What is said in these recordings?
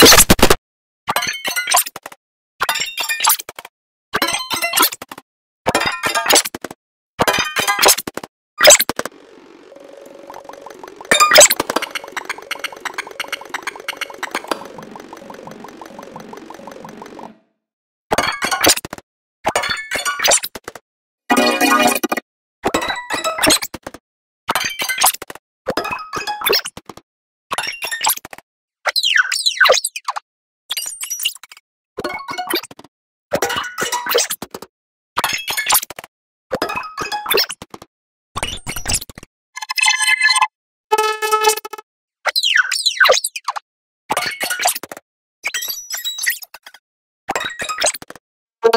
Just...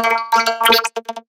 Thank you.